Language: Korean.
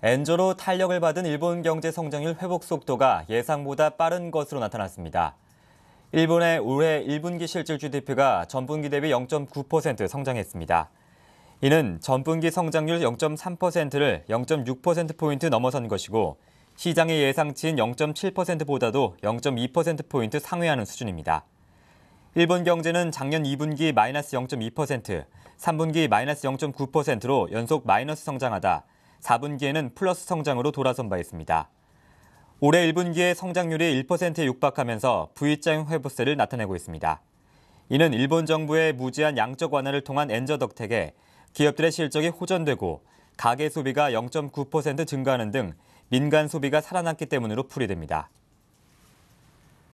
엔조로 탄력을 받은 일본 경제 성장률 회복 속도가 예상보다 빠른 것으로 나타났습니다. 일본의 올해 1분기 실질 GDP가 전분기 대비 0.9% 성장했습니다. 이는 전분기 성장률 0.3%를 0.6%포인트 넘어선 것이고 시장의 예상치인 0.7%보다도 0.2%포인트 상회하는 수준입니다. 일본 경제는 작년 2분기 마이너스 0.2%, 3분기 마이너스 0.9%로 연속 마이너스 성장하다 4분기에는 플러스 성장으로 돌아선 바 있습니다. 올해 1분기에 성장률이 1%에 육박하면서 V자형 회복세를 나타내고 있습니다. 이는 일본 정부의 무제한 양적 완화를 통한 엔저 덕택에 기업들의 실적이 호전되고 가계 소비가 0.9% 증가하는 등 민간 소비가 살아났기 때문으로 풀이됩니다.